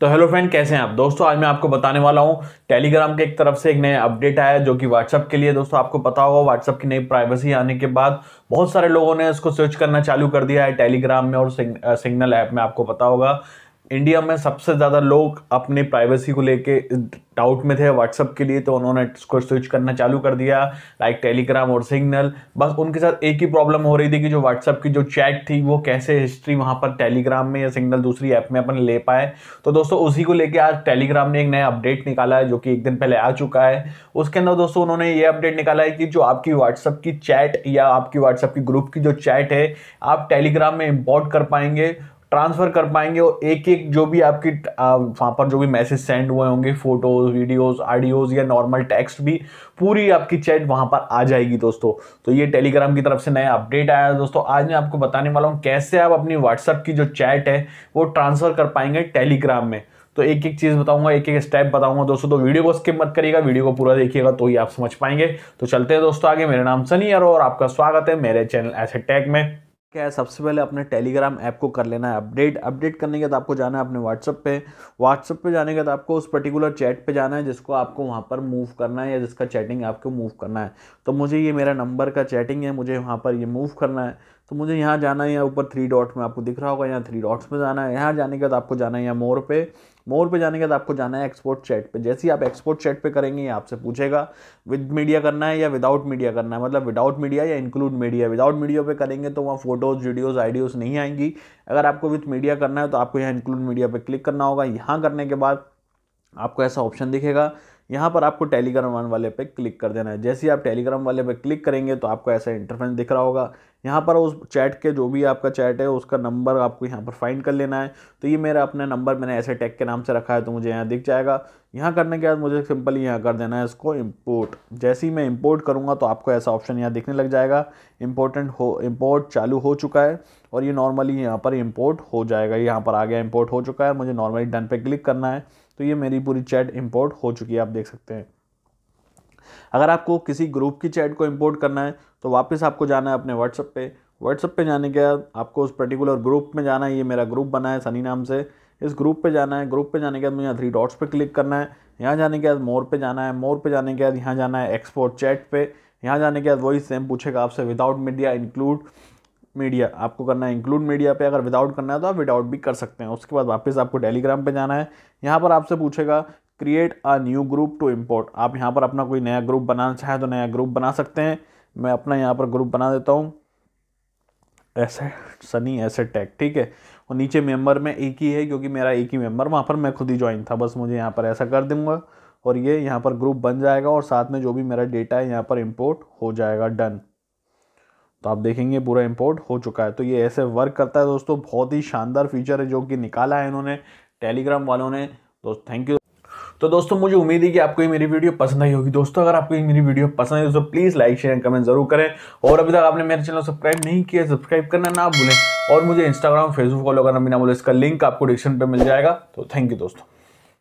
तो hello friend कैसे हैं आप दोस्तों आज मैं आपको बताने वाला हूं टेलीग्राम के एक तरफ से एक नया अपडेट आया जो कि व्हाट्सअप के लिए दोस्तों आपको पता होगा व्हाट्सअप की नई प्राइवेसी आने के बाद बहुत सारे लोगों ने इसको स्विच करना चालू कर दिया है टेलीग्राम में और सिग्नल ऐप में आपको पता होगा इंडिया में सबसे ज़्यादा लोग अपने प्राइवेसी को लेके डाउट में थे व्हाट्सअप के लिए तो उन्होंने इसको स्विच करना चालू कर दिया लाइक टेलीग्राम और सिग्नल बस उनके साथ एक ही प्रॉब्लम हो रही थी कि जो व्हाट्सअप की जो चैट थी वो कैसे हिस्ट्री वहाँ पर टेलीग्राम में या सिग्नल दूसरी ऐप में अपन ले पाए तो दोस्तों उसी को लेकर आज टेलीग्राम ने एक नया अपडेट निकाला है जो कि एक दिन पहले आ चुका है उसके अंदर दोस्तों उन्होंने ये अपडेट निकाला है कि जो आपकी व्हाट्सअप की चैट या आपकी व्हाट्सअप की ग्रुप की जो चैट है आप टेलीग्राम में इम्पोर्ट कर पाएंगे ट्रांसफ़र कर पाएंगे और एक एक जो भी आपकी वहाँ पर जो भी मैसेज सेंड हुए होंगे फ़ोटोज़ वीडियोज़ आडियोज़ या नॉर्मल टेक्स्ट भी पूरी आपकी चैट वहाँ पर आ जाएगी दोस्तों तो ये टेलीग्राम की तरफ से नया अपडेट आया है दोस्तों आज मैं आपको बताने वाला हूँ कैसे आप अपनी व्हाट्सअप की जो चैट है वो ट्रांसफ़र कर पाएंगे टेलीग्राम में तो एक एक चीज़ बताऊंगा एक एक स्टेप बताऊंगा दोस्तों तो वीडियो को स्किप मत करिएगा वीडियो को पूरा देखिएगा तो ही आप समझ पाएंगे तो चलते हैं दोस्तों आगे मेरा नाम सनी और आपका स्वागत है मेरे चैनल ऐसे टैग में क्या है सबसे पहले अपने टेलीग्राम ऐप को कर लेना है अपडेट अपडेट करने के बाद आपको जाना है अपने व्हाट्सअप पे व्हाट्सअप पे जाने के बाद आपको उस पर्टिकुलर चैट पे जाना है जिसको आपको वहाँ पर मूव करना है या जिसका चैटिंग आपको मूव करना है तो मुझे ये मेरा नंबर का चैटिंग है मुझे वहाँ पर ये मूव करना है तो मुझे यहाँ जाना है या ऊपर थ्री डॉट में आपको दिख रहा होगा यहाँ थ्री डॉट्स में जाना है यहाँ जाने के बाद आपको जाना है या मोर पे मोर पे जाने के बाद आपको जाना है एक्सपोर्ट चैट पे जैसे ही आप एक्सपोर्ट चैट पे करेंगे ये आपसे पूछेगा विद मीडिया करना है या विदाउट मीडिया करना है मतलब विदाउट मीडिया या इंक्लूड मीडिया विदाउट मीडिया पे करेंगे तो वहाँ फोटोज़ वीडियोज़ आइडियोज़ नहीं आएंगी अगर आपको विथ मीडिया करना है तो आपको यहाँ इंक्लूड मीडिया पर क्लिक करना होगा यहाँ करने के बाद आपको ऐसा ऑप्शन दिखेगा यहाँ पर आपको टेलीग्राम वाले पे क्लिक कर देना है जैसे ही आप टेलीग्राम वाले पे क्लिक करेंगे तो आपको ऐसा इंटरफेंस दिख रहा होगा यहाँ पर उस चैट के जो भी आपका चैट है उसका नंबर आपको यहाँ पर फाइंड कर लेना है तो ये मेरा अपना नंबर मैंने ऐसे टैग के नाम से रखा है तो मुझे यहाँ दिख जाएगा यहाँ करने के बाद मुझे सिंपली यहाँ कर देना है इसको इम्पोर्ट जैसे ही मैं इम्पोर्ट करूँगा तो आपको ऐसा ऑप्शन यहाँ दिखने लग जाएगा इम्पोर्टेंट हो इम्पोर्ट चालू हो चुका है और ये नॉर्मली यहाँ पर इम्पोर्ट हो जाएगा यहाँ पर आ गया इम्पोर्ट हो चुका है मुझे नॉर्मली डन पे क्लिक करना है तो ये मेरी पूरी चैट इंपोर्ट हो चुकी है आप देख सकते हैं अगर आपको किसी ग्रुप की चैट को इंपोर्ट करना है तो वापस आपको जाना है अपने व्हाट्सअप पे व्हाट्सअप पे जाने के बाद आपको उस पर्टिकुलर ग्रुप में जाना है ये मेरा ग्रुप बना है सनी नाम से इस ग्रुप पे जाना है ग्रुप पे जाने के बाद मुझे यहाँ थ्री डॉट्स पे क्लिक करना है यहाँ जाने के बाद मोर पे जाना है मोर पे जाने के बाद यहाँ जाना है एक्सपोर्ट चैट पे यहाँ जाने के बाद वही सेम पूछेगा आपसे विदाउट मीडिया इंक्लूड मीडिया आपको करना है इंक्लूड मीडिया पे अगर विदाउट करना है तो आप विदाउट भी कर सकते हैं उसके बाद वापस आपको टेलीग्राम पे जाना है यहाँ पर आपसे पूछेगा create a new group to import आप यहाँ पर अपना कोई नया ग्रुप बनाना चाहें तो नया ग्रुप बना सकते हैं मैं अपना यहाँ पर ग्रुप बना देता हूँ ऐसे सनी ऐसे टैग ठीक है और नीचे मेंबर में एक ही है क्योंकि मेरा एक ही मेंबर वहाँ पर मैं खुद ही ज्वाइन था बस मुझे यहाँ पर ऐसा कर दूँगा और ये यहाँ पर ग्रुप बन जाएगा और साथ में जो भी मेरा डेटा है यहाँ पर इम्पोर्ट हो जाएगा डन तो आप देखेंगे पूरा इम्पोर्ट हो चुका है तो ये ऐसे वर्क करता है दोस्तों बहुत ही शानदार फीचर है जो कि निकाला है इन्होंने टेलीग्राम वालों ने तो थैंक यू तो दोस्तों मुझे उम्मीद है कि आपको ये मेरी वीडियो पसंद आई होगी दोस्तों अगर आपको ये मेरी वीडियो पसंद आई तो प्लीज़ लाइक शेयर कमेंट जरूर करें और अभी तक आपने मेरे चैनल सब्सक्राइब नहीं किया सब्सक्राइब करना ना भूलें और मुझे इंस्टाग्राम फेसबुक फॉलो करना भी ना बोले इसका लिंक आपको डिस्क्रिप्शन पर मिल जाएगा तो थैंक यू दोस्तों